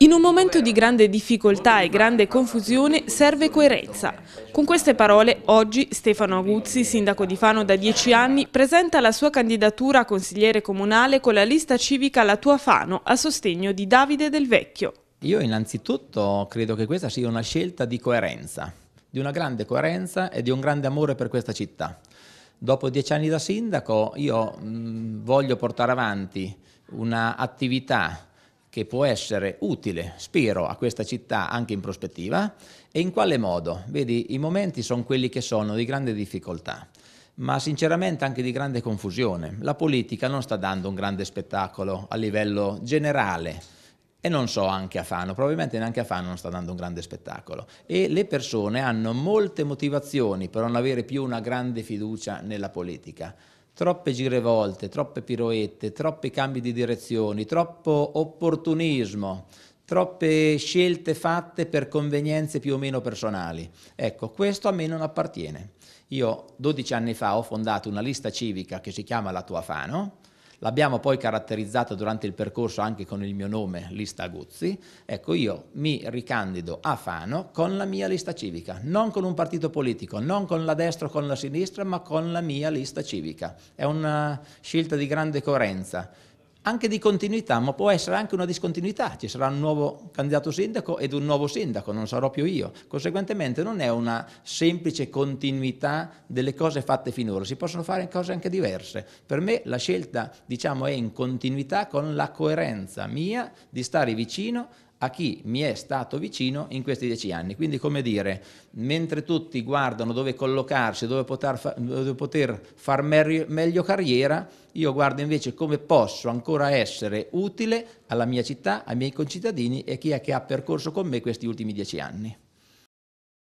In un momento di grande difficoltà e grande confusione serve coerenza. Con queste parole oggi Stefano Aguzzi, sindaco di Fano da dieci anni, presenta la sua candidatura a consigliere comunale con la lista civica La Tua Fano a sostegno di Davide Del Vecchio. Io innanzitutto credo che questa sia una scelta di coerenza, di una grande coerenza e di un grande amore per questa città. Dopo dieci anni da sindaco io mh, mm, voglio portare avanti un'attività che può essere utile, spero, a questa città anche in prospettiva e in quale modo? Vedi, i momenti sono quelli che sono di grande difficoltà ma sinceramente anche di grande confusione. La politica non sta dando un grande spettacolo a livello generale e non so anche a Fano, probabilmente neanche a Fano non sta dando un grande spettacolo e le persone hanno molte motivazioni per non avere più una grande fiducia nella politica troppe girevolte, troppe piroette, troppi cambi di direzioni, troppo opportunismo, troppe scelte fatte per convenienze più o meno personali. Ecco, questo a me non appartiene. Io 12 anni fa ho fondato una lista civica che si chiama La Tua Fano, L'abbiamo poi caratterizzata durante il percorso anche con il mio nome, lista Guzzi. Ecco, io mi ricandido a Fano con la mia lista civica, non con un partito politico, non con la destra o con la sinistra, ma con la mia lista civica. È una scelta di grande coerenza anche di continuità, ma può essere anche una discontinuità, ci sarà un nuovo candidato sindaco ed un nuovo sindaco, non sarò più io. Conseguentemente non è una semplice continuità delle cose fatte finora, si possono fare cose anche diverse. Per me la scelta diciamo, è in continuità con la coerenza mia di stare vicino a chi mi è stato vicino in questi dieci anni. Quindi come dire, mentre tutti guardano dove collocarsi, dove poter, dove poter far meglio carriera, io guardo invece come posso ancora essere utile alla mia città, ai miei concittadini e a chi è che ha percorso con me questi ultimi dieci anni.